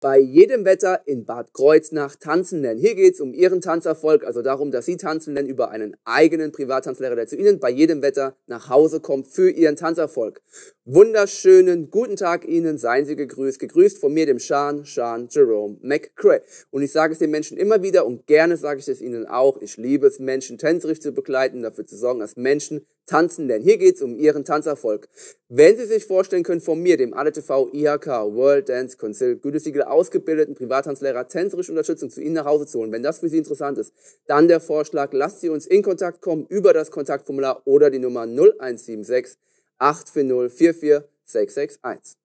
bei jedem Wetter in Bad Kreuznach tanzen lernen. Hier geht es um Ihren Tanzerfolg, also darum, dass Sie tanzen lernen über einen eigenen Privattanzlehrer, der zu Ihnen bei jedem Wetter nach Hause kommt für Ihren Tanzerfolg. Wunderschönen guten Tag Ihnen, seien Sie gegrüßt, gegrüßt von mir, dem Sean, Sean Jerome McCray. Und ich sage es den Menschen immer wieder und gerne sage ich es Ihnen auch, ich liebe es, Menschen tänzerisch zu begleiten, dafür zu sorgen, dass Menschen tanzen lernen. Hier geht's um Ihren Tanzerfolg. Wenn Sie sich vorstellen können, von mir, dem ADTV e IHK World Dance Council, Gütesiegel ausgebildeten Privattanzlehrer, tänzerische Unterstützung zu Ihnen nach Hause zu holen, wenn das für Sie interessant ist, dann der Vorschlag, lasst Sie uns in Kontakt kommen über das Kontaktformular oder die Nummer 0176 840 44661.